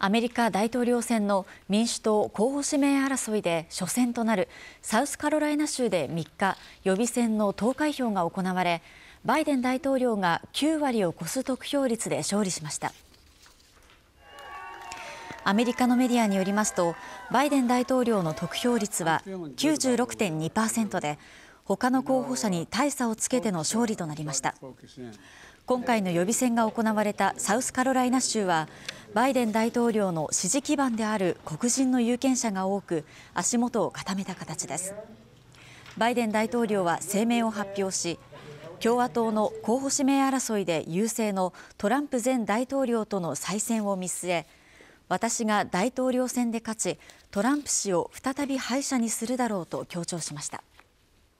アメリカ大統領選の民主党候補指名争いで初戦となるサウスカロライナ州で3日予備選の投開票が行われバイデン大統領が9割を超す得票率で勝利しましたアメリカのメディアによりますとバイデン大統領の得票率は96.2%で他の候補者に大差をつけての勝利となりました今回の予備選が行われたサウスカロライナ州はバイデン大統領の支持基盤である黒人の有権者が多く、足元を固めた形です。バイデン大統領は声明を発表し、共和党の候補指名争いで優勢のトランプ前大統領との再選を見据え、私が大統領選で勝ち、トランプ氏を再び敗者にするだろうと強調しました。